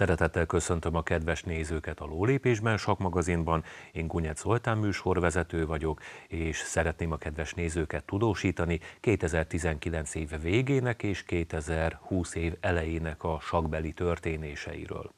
Szeretettel köszöntöm a kedves nézőket a Lólépésben Sakmagazinban. Én Gunyát Zoltán műsorvezető vagyok, és szeretném a kedves nézőket tudósítani 2019 év végének és 2020 év elejének a sakbeli történéseiről.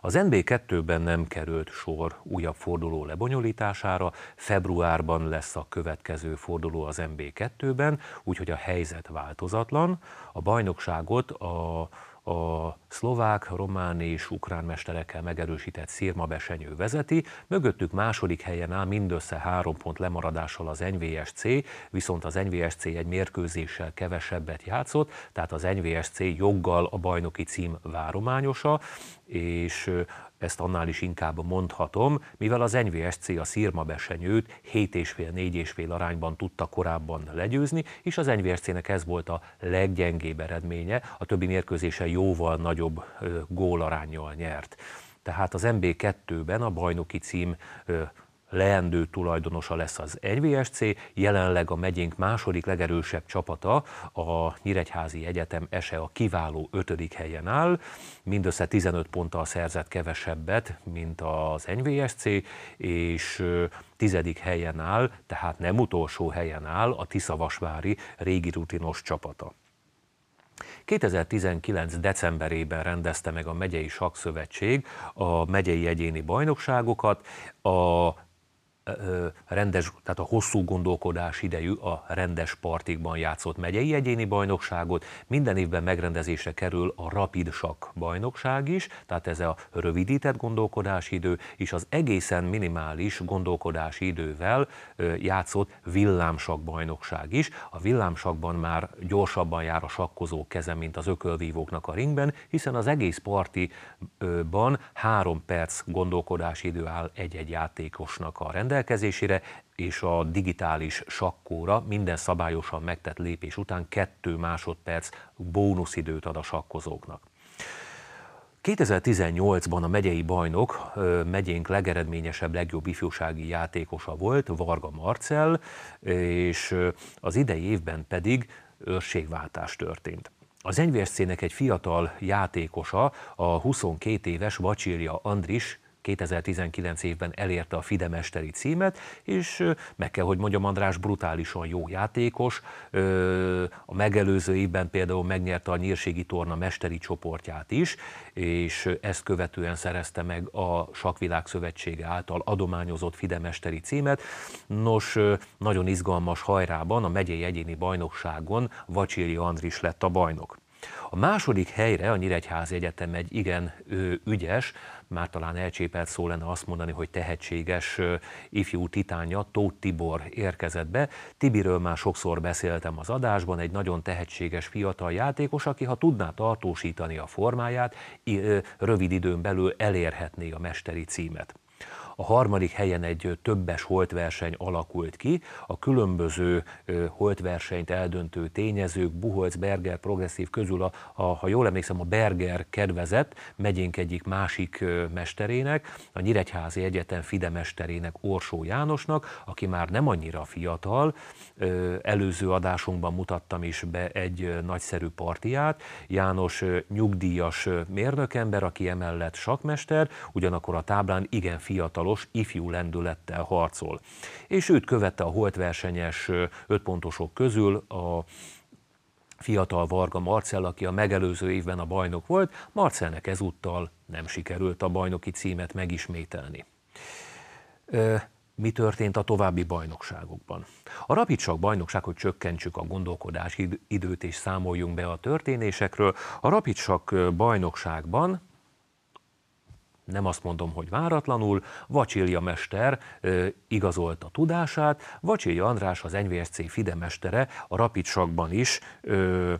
Az NB2-ben nem került sor újabb forduló lebonyolítására, februárban lesz a következő forduló az NB2-ben, úgyhogy a helyzet változatlan. A bajnokságot a a szlovák, román és ukrán mesterekkel megerősített Szirma Besenyő vezeti, mögöttük második helyen áll mindössze három pont lemaradással az NVSC, viszont az NVSC egy mérkőzéssel kevesebbet játszott, tehát az NVSC joggal a bajnoki cím várományosa, és ezt annál is inkább mondhatom, mivel az NVSC a szírma besenyőt 7,5-4,5 arányban tudta korábban legyőzni, és az NVSC-nek ez volt a leggyengébb eredménye, a többi mérkőzése jóval nagyobb gólarányjal nyert. Tehát az MB2-ben a bajnoki cím leendő tulajdonosa lesz az 1 jelenleg a megyénk második legerősebb csapata, a Nyíregyházi Egyetem ese a kiváló ötödik helyen áll, mindössze 15 ponttal szerzett kevesebbet, mint az NVSC, és tizedik helyen áll, tehát nem utolsó helyen áll a Tiszavasvári régi rutinos csapata. 2019. decemberében rendezte meg a Megyei Sakszövetség a megyei egyéni bajnokságokat, a rendes, tehát a hosszú gondolkodás idejű a rendes partikban játszott megyei egyéni bajnokságot. Minden évben megrendezésre kerül a rapid sak bajnokság is, tehát ez a rövidített gondolkodási idő, és az egészen minimális gondolkodási idővel játszott villámsak bajnokság is. A villámsakban már gyorsabban jár a sakkozók keze, mint az ökölvívóknak a ringben, hiszen az egész partiban három perc gondolkodási idő áll egy-egy játékosnak a rendelkezésre, rendelkezésére, és a digitális sakkóra minden szabályosan megtett lépés után kettő másodperc bónuszidőt ad a sakkozóknak. 2018-ban a megyei bajnok megyénk legeredményesebb, legjobb ifjúsági játékosa volt, Varga Marcell, és az idei évben pedig őrségváltás történt. Az NVSC-nek egy fiatal játékosa, a 22 éves Vacsírja Andris 2019 évben elérte a Fidemesteri címet, és meg kell, hogy mondjam, András brutálisan jó játékos. A megelőző évben például megnyerte a Nyírségi Torna mesteri csoportját is, és ezt követően szerezte meg a Sakvilág Szövetsége által adományozott Fidemesteri címet. Nos, nagyon izgalmas hajrában a megyei egyéni bajnokságon Vacsiri Andris lett a bajnok. A második helyre a Nyíregyházi Egyetem egy igen ügyes, már talán elcsépelt szó lenne azt mondani, hogy tehetséges ifjú titánja Tóth Tibor érkezett be. Tibiről már sokszor beszéltem az adásban, egy nagyon tehetséges fiatal játékos, aki ha tudná tartósítani a formáját, rövid időn belül elérhetné a mesteri címet. A harmadik helyen egy többes holtverseny alakult ki. A különböző holtversenyt eldöntő tényezők, Buholz, Berger, Progresszív közül, a, a, ha jól emlékszem, a Berger kedvezett megyénk egyik másik mesterének, a Nyíregyházi Egyetem Fide mesterének, Orsó Jánosnak, aki már nem annyira fiatal, előző adásunkban mutattam is be egy nagyszerű partiát. János nyugdíjas mérnökember, aki emellett sakmester, ugyanakkor a táblán igen fiatal fiatalos, ifjú lendülettel harcol. És őt követte a holtversenyes ötpontosok közül a fiatal Varga Marcell, aki a megelőző évben a bajnok volt, Marcellnek ezúttal nem sikerült a bajnoki címet megismételni. Ö, mi történt a további bajnokságokban? A Rapidsak bajnokság, hogy csökkentsük a gondolkodási időt és számoljunk be a történésekről, a Rapidsak bajnokságban nem azt mondom, hogy váratlanul, Vacsilja mester ö, a tudását, Vacsilja András az NVSC FIDE mestere a rapidságban is ö,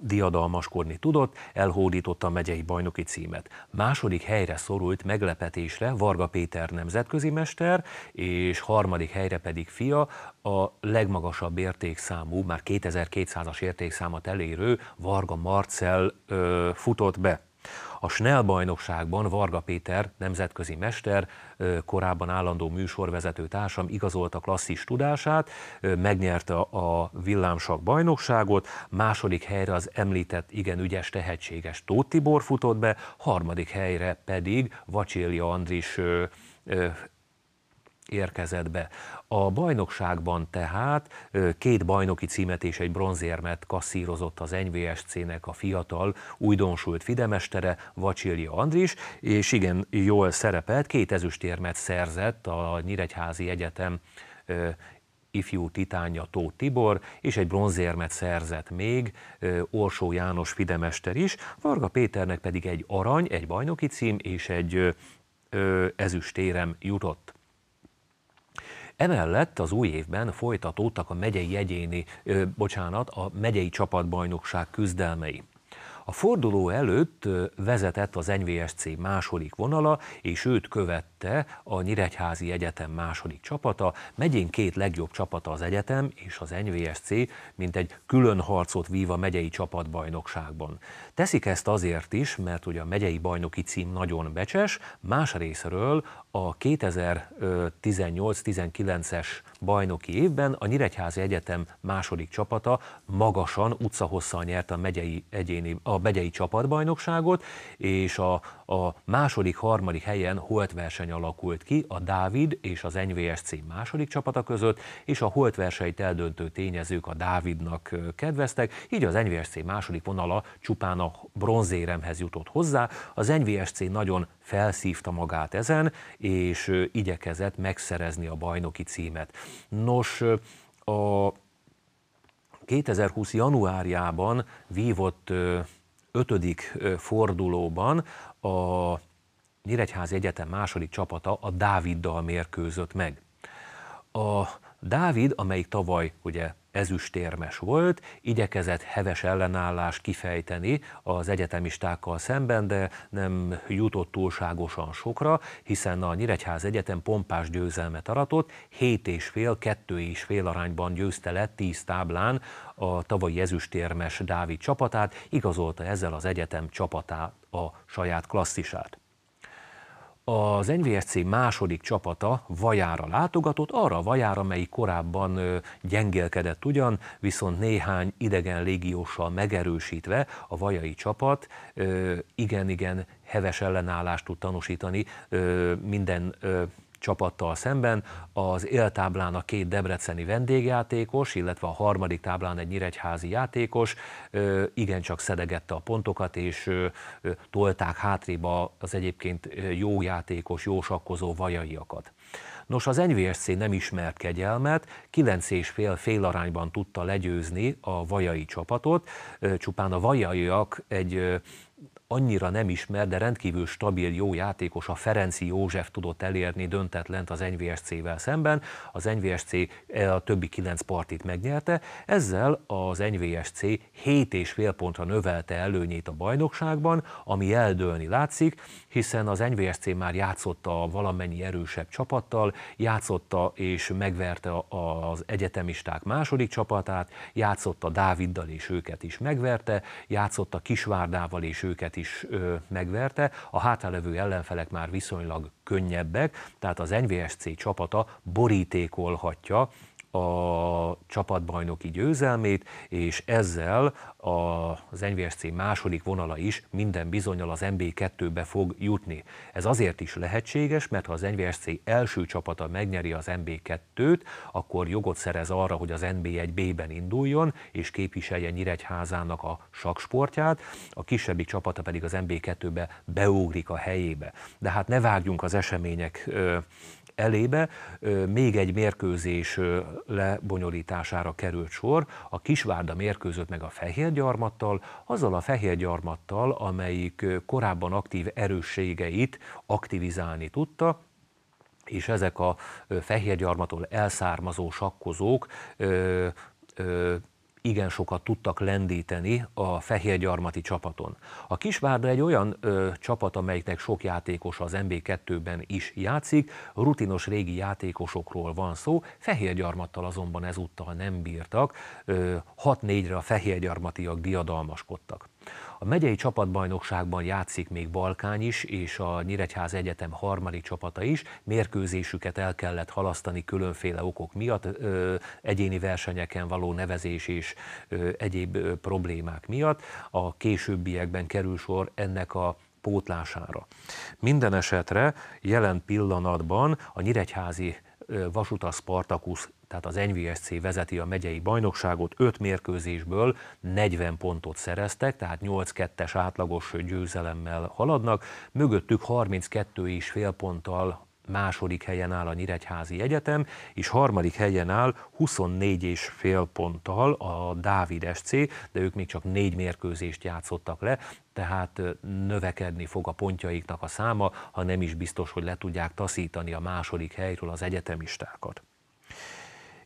diadalmaskodni tudott, elhódította a megyei bajnoki címet. Második helyre szorult meglepetésre Varga Péter nemzetközi mester, és harmadik helyre pedig fia a legmagasabb értékszámú, már 2200-as értékszámat elérő Varga Marcel ö, futott be. A Snell bajnokságban Varga Péter, nemzetközi mester, korábban állandó műsorvezető társam igazolta klasszis tudását, megnyerte a villámsak bajnokságot, második helyre az említett igen ügyes, tehetséges Tóth Tibor futott be, harmadik helyre pedig Vacsélia Andris érkezett be. A bajnokságban tehát két bajnoki címet és egy bronzérmet kasszírozott az NVSC-nek a fiatal, újdonsult fidemestere Vacsilja Andris, és igen, jól szerepelt, két ezüstérmet szerzett a Nyíregyházi Egyetem ifjú titánja Tó Tibor, és egy bronzérmet szerzett még Orsó János fidemester is, Varga Péternek pedig egy arany, egy bajnoki cím és egy ezüstérem jutott. Emellett az új évben folytatódtak a megyei egyéni, ö, bocsánat, a megyei csapatbajnokság küzdelmei. A forduló előtt vezetett az NVSC második vonala, és őt követte vezette a Nyíregyházi Egyetem második csapata, megyén két legjobb csapata az egyetem és az NVSC, mint egy külön harcot vív a megyei csapatbajnokságban. Teszik ezt azért is, mert ugye a megyei bajnoki cím nagyon becses, más részről a 2018-19-es bajnoki évben a Nyíregyházi Egyetem második csapata magasan, utcahosszal nyerte a megyei, egyéni, a megyei csapatbajnokságot, és a, a második, harmadik helyen holt verseny alakult ki a Dávid és az NVSC második csapata között, és a holtversenyt eldöntő tényezők a Dávidnak kedveztek, így az NVSC második vonala csupán a bronzéremhez jutott hozzá, az NVSC nagyon felszívta magát ezen, és igyekezett megszerezni a bajnoki címet. Nos, a 2020 januárjában vívott ötödik fordulóban a Nyíregyházi Egyetem második csapata a Dáviddal mérkőzött meg. A Dávid, amelyik tavaly ugye ezüstérmes volt, igyekezett heves ellenállást kifejteni az egyetemistákkal szemben, de nem jutott túlságosan sokra, hiszen a Nyíregyház Egyetem pompás győzelmet aratott, 7 és fél, 2 és fél arányban győzte le 10 táblán a tavalyi ezüstérmes Dávid csapatát, igazolta ezzel az egyetem csapatát a saját klasszisát az NVSC második csapata vajára látogatott, arra a vajára, melyik korábban gyengélkedett ugyan, viszont néhány idegen légióssal megerősítve a vajai csapat igen-igen heves ellenállást tud tanúsítani minden csapattal szemben. Az éltáblán a két debreceni vendégjátékos, illetve a harmadik táblán egy nyíregyházi játékos igencsak szedegette a pontokat, és tolták hátréba az egyébként jó játékos, jó sakkozó vajaiakat. Nos, az NVSC nem ismert kegyelmet, 9 és fél, fél arányban tudta legyőzni a vajai csapatot, csupán a vajaiak egy annyira nem ismer, de rendkívül stabil, jó játékos a Ferenci József tudott elérni döntetlent az NVSC-vel szemben. Az NVSC e, a többi kilenc partit megnyerte, ezzel az NVSC 7,5 pontra növelte előnyét a bajnokságban, ami eldőlni látszik, hiszen az NVSC már játszotta a valamennyi erősebb csapattal, játszotta és megverte az egyetemisták második csapatát, játszotta Dáviddal és őket is megverte, játszotta Kisvárdával és őket ellenfeleket is megverte. A hátralevő ellenfelek már viszonylag könnyebbek, tehát az NVSC csapata borítékolhatja a csapatbajnoki győzelmét, és ezzel az NVSC második vonala is minden bizonyal az MB2-be fog jutni. Ez azért is lehetséges, mert ha az NVSC első csapata megnyeri az MB2-t, akkor jogot szerez arra, hogy az NB1B-ben induljon, és képviselje Nyíregyházának a saksportját, a kisebbik csapata pedig az MB2-be beugrik a helyébe. De hát ne vágjunk az események elébe még egy mérkőzés lebonyolítására került sor, a Kisvárda mérkőzött meg a gyarmattal, azzal a gyarmattal, amelyik korábban aktív erősségeit aktivizálni tudta, és ezek a fehérgyarmatól elszármazó sakkozók igen sokat tudtak lendíteni a fehérgyarmati csapaton. A Kisvárda egy olyan ö, csapat, amelyiknek sok játékos az MB2-ben is játszik, rutinos régi játékosokról van szó, fehérgyarmattal azonban ezúttal nem bírtak, 6-4-re a fehérgyarmatiak diadalmaskodtak. A megyei csapatbajnokságban játszik még Balkány is, és a Nyíregyház Egyetem harmadik csapata is. Mérkőzésüket el kellett halasztani különféle okok miatt, ö, egyéni versenyeken való nevezés és ö, egyéb ö, problémák miatt. A későbbiekben kerül sor ennek a pótlására. Minden esetre jelen pillanatban a Nyíregyházi vasuta Spartakusz, tehát az NVSC vezeti a megyei bajnokságot, 5 mérkőzésből 40 pontot szereztek, tehát 8-2-es átlagos győzelemmel haladnak, mögöttük 32 és fél ponttal második helyen áll a Nyíregyházi Egyetem, és harmadik helyen áll 24 fél ponttal a Dávid SC, de ők még csak négy mérkőzést játszottak le, tehát növekedni fog a pontjaiknak a száma, ha nem is biztos, hogy le tudják taszítani a második helyről az egyetemistákat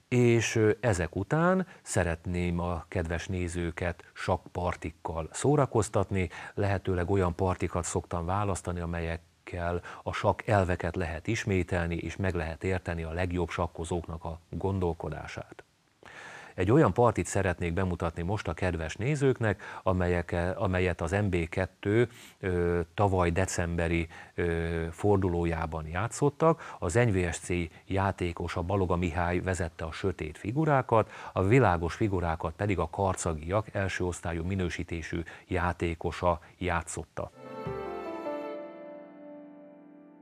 és ezek után szeretném a kedves nézőket sakpartikkal szórakoztatni, lehetőleg olyan partikat szoktam választani, amelyek elvekkel, a sak elveket lehet ismételni, és meg lehet érteni a legjobb sakkozóknak a gondolkodását. Egy olyan partit szeretnék bemutatni most a kedves nézőknek, amelyek, amelyet az MB2 ö, tavaly decemberi ö, fordulójában játszottak. Az NVSC játékos, a Baloga Mihály vezette a sötét figurákat, a világos figurákat pedig a karcagiak első osztályú minősítésű játékosa játszotta.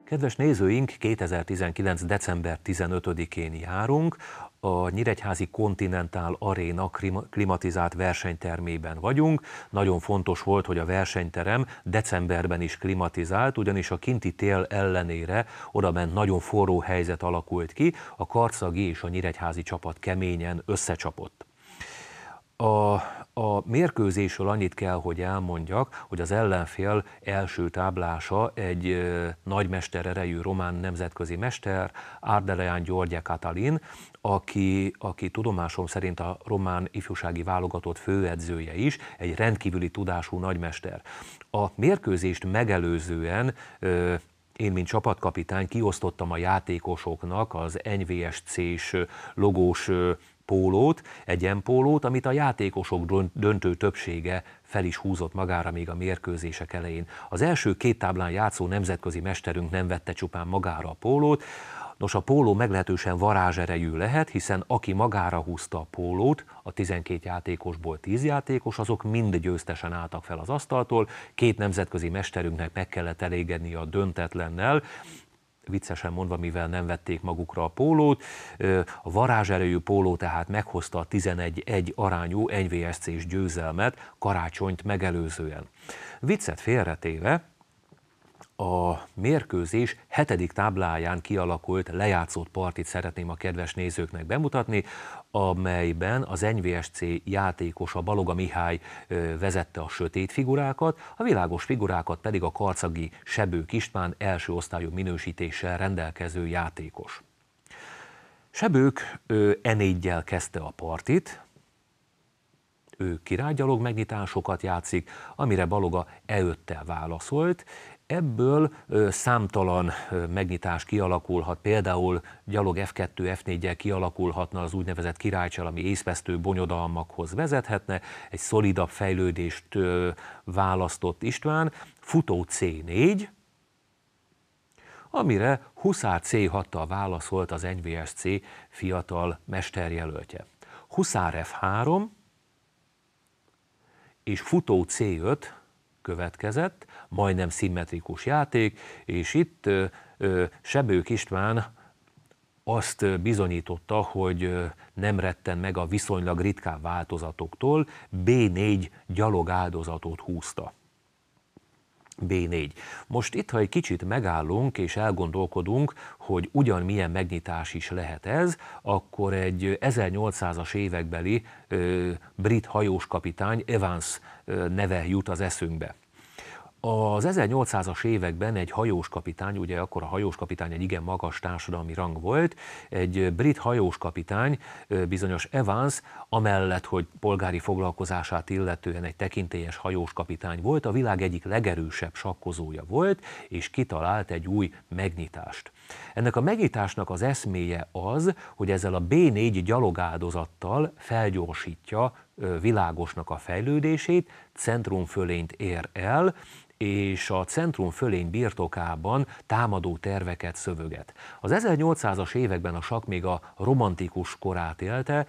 Kedves nézőink, 2019. december 15-én járunk, a Nyíregyházi Continental Arena klimatizált versenytermében vagyunk. Nagyon fontos volt, hogy a versenyterem decemberben is klimatizált, ugyanis a kinti tél ellenére ment nagyon forró helyzet alakult ki, a karcagi és a nyíregyházi csapat keményen összecsapott. A a mérkőzésről annyit kell, hogy elmondjak, hogy az ellenfél első táblása egy nagymester erejű román nemzetközi mester, Árdeleán Györgye Katalin, aki, aki tudomásom szerint a román ifjúsági válogatott főedzője is, egy rendkívüli tudású nagymester. A mérkőzést megelőzően én, mint csapatkapitány kiosztottam a játékosoknak az NVSC-s logós pólót, egy pólót, amit a játékosok döntő többsége fel is húzott magára még a mérkőzések elején. Az első két táblán játszó nemzetközi mesterünk nem vette csupán magára a pólót, Nos, a póló meglehetősen varázserejű lehet, hiszen aki magára húzta a pólót, a 12 játékosból 10 játékos, azok mind győztesen álltak fel az asztaltól, két nemzetközi mesterünknek meg kellett elégedni a döntetlennel, viccesen mondva, mivel nem vették magukra a pólót. A varázserejű póló tehát meghozta a 11-1 arányú NVSC-s győzelmet karácsonyt megelőzően. Viccet félretéve, a mérkőzés hetedik tábláján kialakult lejátszott partit szeretném a kedves nézőknek bemutatni, amelyben az NVSC a Baloga Mihály vezette a sötét figurákat, a világos figurákat pedig a karcagi Sebő István első osztályú minősítéssel rendelkező játékos. Sebők N4-gyel kezdte a partit, ő királygyalog megnyitásokat játszik, amire Baloga e válaszolt, Ebből számtalan megnyitás kialakulhat, például gyalog F2, F4-jel kialakulhatna az úgynevezett királycsal, ami észvesztő bonyodalmakhoz vezethetne, egy szolidabb fejlődést választott István, futó C4, amire Huszár C6-tal válaszolt az NVSC fiatal mesterjelöltje. Huszár F3 és futó C5 következett, majdnem szimmetrikus játék, és itt Sebők István azt bizonyította, hogy nem retten meg a viszonylag ritkább változatoktól, B4 gyalog áldozatot húzta. B4. Most itt, ha egy kicsit megállunk és elgondolkodunk, hogy ugyan milyen megnyitás is lehet ez, akkor egy 1800-as évekbeli ö, brit hajós kapitány Evans ö, neve jut az eszünkbe. Az 1800-as években egy hajós kapitány, ugye akkor a hajós kapitány egy igen magas társadalmi rang volt, egy brit hajós kapitány, bizonyos Evans, amellett, hogy polgári foglalkozását illetően egy tekintélyes hajós kapitány volt, a világ egyik legerősebb sakkozója volt, és kitalált egy új megnyitást. Ennek a megításnak az eszméje az, hogy ezzel a B4 gyalogáldozattal felgyorsítja világosnak a fejlődését, centrumfölényt ér el, és a centrum fölény birtokában támadó terveket szövöget. Az 1800-as években a sak még a romantikus korát élte,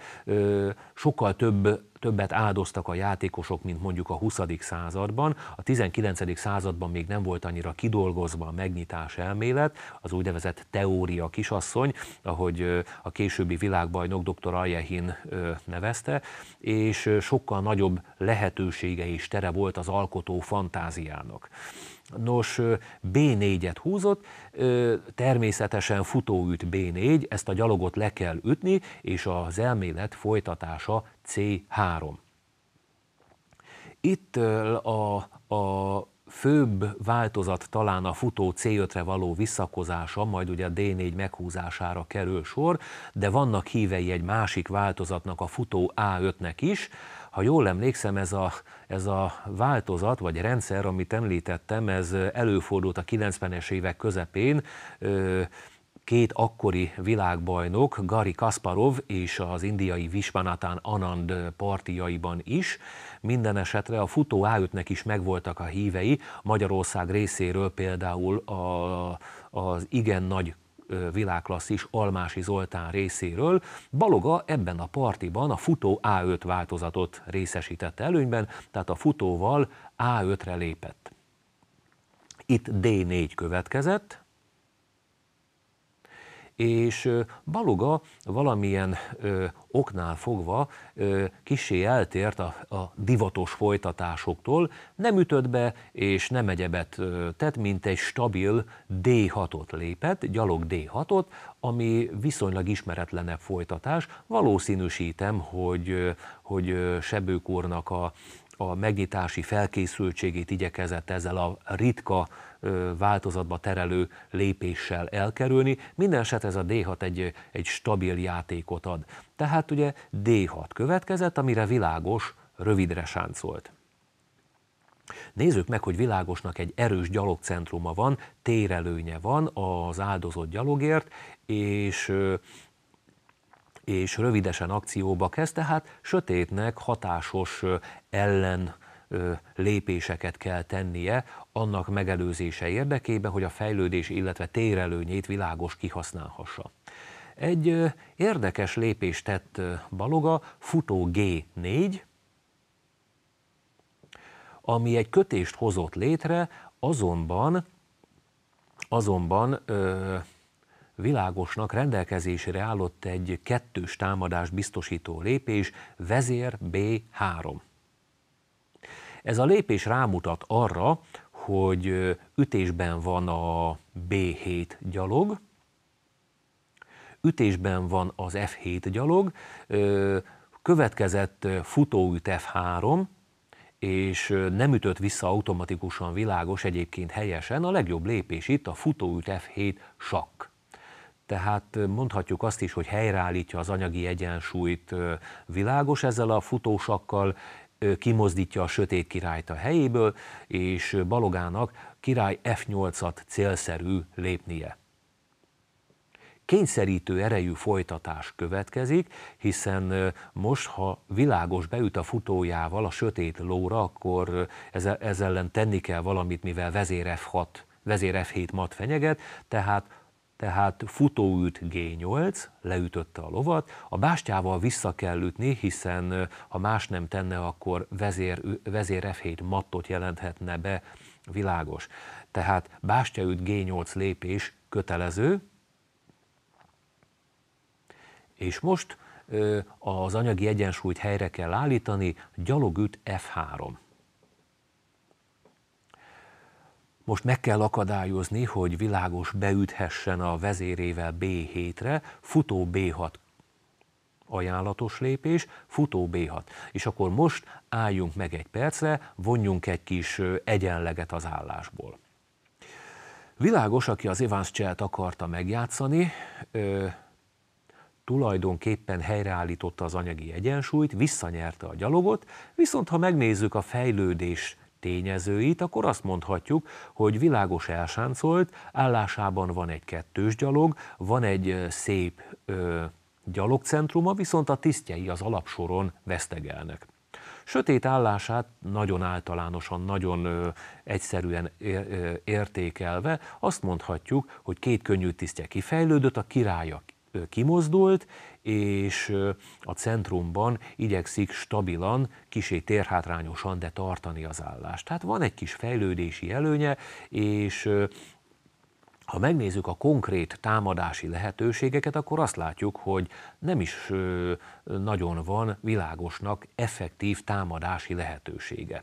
sokkal több többet áldoztak a játékosok, mint mondjuk a 20. században. A 19. században még nem volt annyira kidolgozva a megnyitás elmélet, az úgynevezett teória kisasszony, ahogy a későbbi világbajnok dr. Aljehin nevezte, és sokkal nagyobb lehetősége és tere volt az alkotó fantáziának. Nos, B4-et húzott, természetesen futóüt B4, ezt a gyalogot le kell ütni, és az elmélet folytatása C3. Itt a, a főbb változat talán a futó C5-re való visszakozása, majd ugye a D4 meghúzására kerül sor, de vannak hívei egy másik változatnak, a futó A5-nek is, ha jól emlékszem, ez a, ez a változat vagy rendszer, amit említettem, ez előfordult a 90-es évek közepén, két akkori világbajnok, Gari Kasparov és az indiai Vishwanathan Anand partiaiban is. Minden esetre a futó a is megvoltak a hívei, Magyarország részéről például a, az igen nagy világklasszis Almási Zoltán részéről. Baloga ebben a partiban a futó A5 változatot részesítette előnyben, tehát a futóval A5-re lépett. Itt D4 következett, és Baloga valamilyen ö, oknál fogva ö, kisé eltért a, a divatos folytatásoktól, nem ütött be és nem egyebet ö, tett, mint egy stabil D6-ot lépett, gyalog D6-ot, ami viszonylag ismeretlenebb folytatás. Valószínűsítem, hogy, hogy Sebők úrnak a a megnyitási felkészültségét igyekezett ezzel a ritka változatba terelő lépéssel elkerülni. Minden eset ez a D6 egy, egy stabil játékot ad. Tehát ugye D6 következett, amire világos rövidre sáncolt. Nézzük meg, hogy világosnak egy erős gyalogcentruma van, térelőnye van az áldozott gyalogért, és és rövidesen akcióba kezd, tehát sötétnek hatásos ellen lépéseket kell tennie annak megelőzése érdekében, hogy a fejlődés, illetve térelőnyét világos kihasználhassa. Egy érdekes lépést tett Baloga, futó G4, ami egy kötést hozott létre, azonban, azonban ö, világosnak rendelkezésére állott egy kettős támadás biztosító lépés, vezér B3. Ez a lépés rámutat arra, hogy ütésben van a B7 gyalog, ütésben van az F7 gyalog, következett futóüt F3, és nem ütött vissza automatikusan világos, egyébként helyesen, a legjobb lépés itt a futóüt F7 sakk tehát mondhatjuk azt is, hogy helyreállítja az anyagi egyensúlyt világos ezzel a futósakkal, kimozdítja a sötét királyt a helyéből, és Balogának király F8-at célszerű lépnie. Kényszerítő erejű folytatás következik, hiszen most, ha világos beüt a futójával a sötét lóra, akkor ezzel e, ellen tenni kell valamit, mivel vezér F6, vezér F7 mat fenyeget, tehát tehát futóült G8, leütötte a lovat, a bástyával vissza kell ütni, hiszen ha más nem tenne, akkor vezér, vezér F7 mattot jelenthetne be, világos. Tehát bástyaüt G8 lépés kötelező, és most az anyagi egyensúlyt helyre kell állítani, gyalogüt F3. Most meg kell akadályozni, hogy világos beüthessen a vezérével B7-re, futó B6 ajánlatos lépés, futó B6. És akkor most álljunk meg egy percre, vonjunk egy kis egyenleget az állásból. Világos, aki az Evans Cselt akarta megjátszani, ö, tulajdonképpen helyreállította az anyagi egyensúlyt, visszanyerte a gyalogot, viszont ha megnézzük a fejlődés tényezőit, akkor azt mondhatjuk, hogy világos elsáncolt, állásában van egy kettős gyalog, van egy szép ö, gyalogcentruma, viszont a tisztjei az alapsoron vesztegelnek. Sötét állását nagyon általánosan, nagyon ö, egyszerűen értékelve azt mondhatjuk, hogy két könnyű tisztje kifejlődött, a királya kimozdult, és a centrumban igyekszik stabilan, kisé térhátrányosan, de tartani az állást. Tehát van egy kis fejlődési előnye, és ha megnézzük a konkrét támadási lehetőségeket, akkor azt látjuk, hogy nem is nagyon van világosnak effektív támadási lehetősége.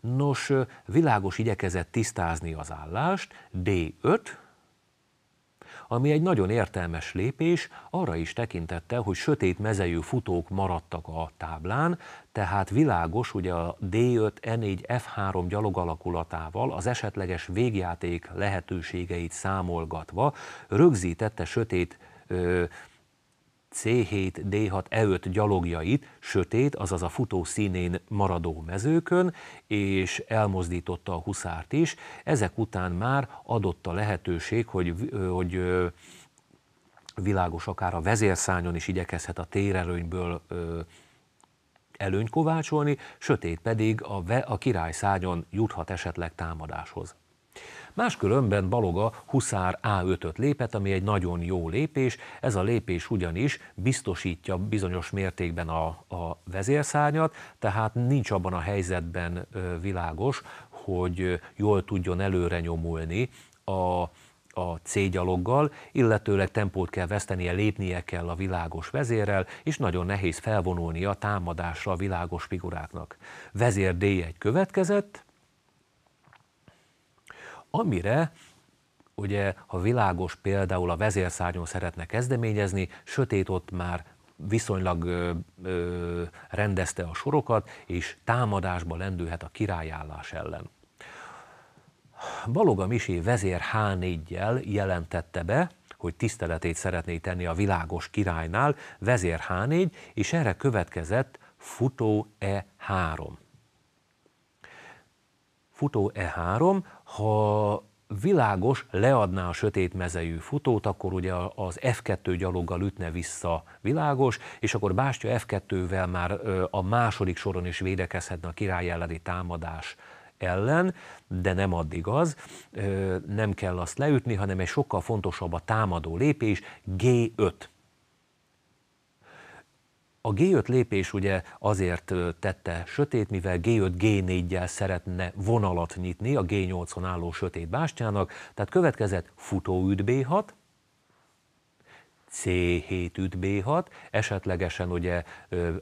Nos, világos igyekezett tisztázni az állást, D5, ami egy nagyon értelmes lépés, arra is tekintette, hogy sötét mezejű futók maradtak a táblán, tehát világos, hogy a D5, E4, F3 gyalog alakulatával az esetleges végjáték lehetőségeit számolgatva rögzítette sötét ö, C7-D6-E5 gyalogjait sötét, azaz a futó színén maradó mezőkön, és elmozdította a huszárt is. Ezek után már adott a lehetőség, hogy, hogy világos akár a vezérszányon is igyekezhet a térerőnyből előnykovácsolni, sötét pedig a, ve, a király szányon juthat esetleg támadáshoz. Máskülönben Baloga Huszár A5-öt lépett, ami egy nagyon jó lépés. Ez a lépés ugyanis biztosítja bizonyos mértékben a, a vezérszárnyat, tehát nincs abban a helyzetben világos, hogy jól tudjon előre nyomulni a a C-gyaloggal, illetőleg tempót kell vesztenie, lépnie kell a világos vezérrel, és nagyon nehéz felvonulnia a támadásra a világos figuráknak. Vezér D1 következett, amire ugye, ha világos például a vezérszárnyon szeretne kezdeményezni, sötét ott már viszonylag ö, ö, rendezte a sorokat, és támadásba lendülhet a királyállás ellen. Baloga Misé vezér H4-jel jelentette be, hogy tiszteletét szeretné tenni a világos királynál, vezér H4, és erre következett futó E3. Futó E3, ha világos leadná a sötét mezejű futót, akkor ugye az F2 gyaloggal ütne vissza világos, és akkor Bástya F2-vel már a második soron is védekezhetne a király elleni támadás ellen, de nem addig az, nem kell azt leütni, hanem egy sokkal fontosabb a támadó lépés, G5. A G5 lépés ugye azért tette sötét, mivel G5 G4-jel szeretne vonalat nyitni a G8-on álló sötét bástyának, tehát következett futóüt B6, C7 üt B6, esetlegesen ugye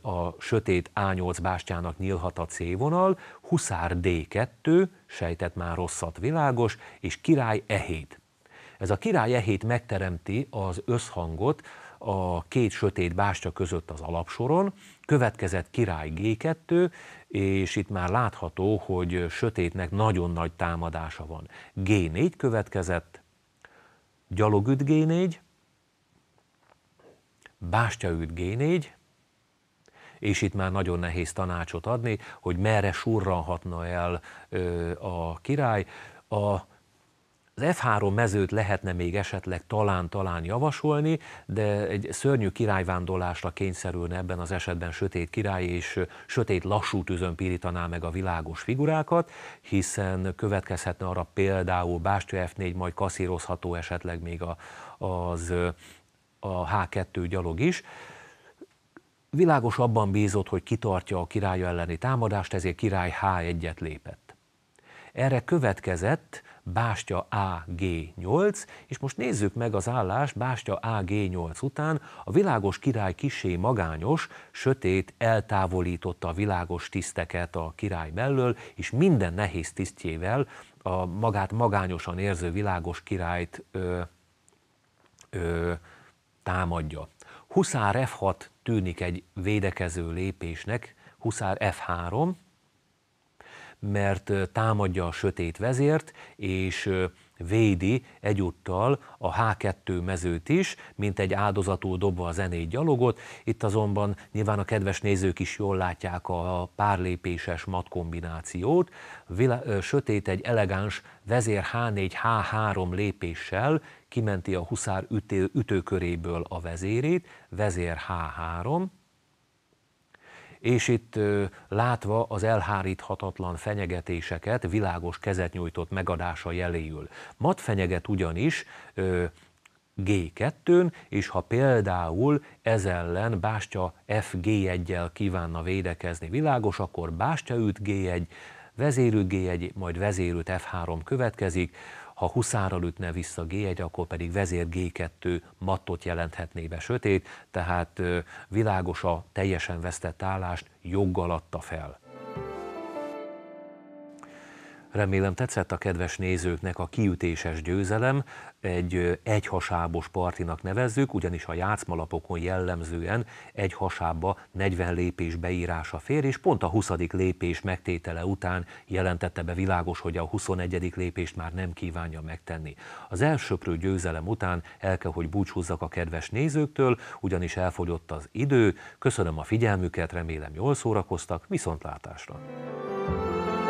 a sötét A8 bástyának nyílhat a C vonal, huszár D2, sejtett már rosszat világos, és király E7. Ez a király E7 megteremti az összhangot, a két sötét bástya között az alapsoron, következett király G2, és itt már látható, hogy sötétnek nagyon nagy támadása van. G4 következett, gyalogüt G4, bástyaüt G4, és itt már nagyon nehéz tanácsot adni, hogy merre surranhatna el ö, a király. A az F3 mezőt lehetne még esetleg talán-talán javasolni, de egy szörnyű királyvándorlásra kényszerülne ebben az esetben sötét király, és sötét lassú tűzön pirítaná meg a világos figurákat, hiszen következhetne arra például Bástya F4, majd kaszírozható esetleg még a, az, a H2 gyalog is. Világos abban bízott, hogy kitartja a királya elleni támadást, ezért király H1-et lépett. Erre következett Bástya AG8, és most nézzük meg az állást Bástya AG8 után. A világos király kisé magányos, sötét eltávolította a világos tiszteket a király mellől, és minden nehéz tisztjével a magát magányosan érző világos királyt ö, ö, támadja. Huszár F6 tűnik egy védekező lépésnek, Huszár F3, mert támadja a sötét vezért, és védi egyúttal a H2 mezőt is, mint egy áldozatul dobva a zenét gyalogot. Itt azonban nyilván a kedves nézők is jól látják a párlépéses mat kombinációt. Vilá- sötét egy elegáns vezér H4-H3 lépéssel kimenti a huszár ütő, ütőköréből a vezérét, vezér H3, és itt látva az elháríthatatlan fenyegetéseket, világos kezet nyújtott megadása jeléül. Mat fenyeget ugyanis G2-n, és ha például ez ellen Bástya FG1-jel kívánna védekezni világos, akkor Bástya üt G1, vezérült G1, majd vezérült F3 következik, ha huszárral ütne vissza G1, akkor pedig vezér G2 mattot jelenthetné be sötét, tehát világos a teljesen vesztett állást joggal adta fel. Remélem tetszett a kedves nézőknek a kiütéses győzelem, egy egyhasábos partinak nevezzük, ugyanis a játszmalapokon jellemzően egy hasába 40 lépés beírása fér, és pont a 20. lépés megtétele után jelentette be világos, hogy a 21. lépést már nem kívánja megtenni. Az elsőprő győzelem után el kell, hogy búcsúzzak a kedves nézőktől, ugyanis elfogyott az idő. Köszönöm a figyelmüket, remélem jól szórakoztak, viszontlátásra!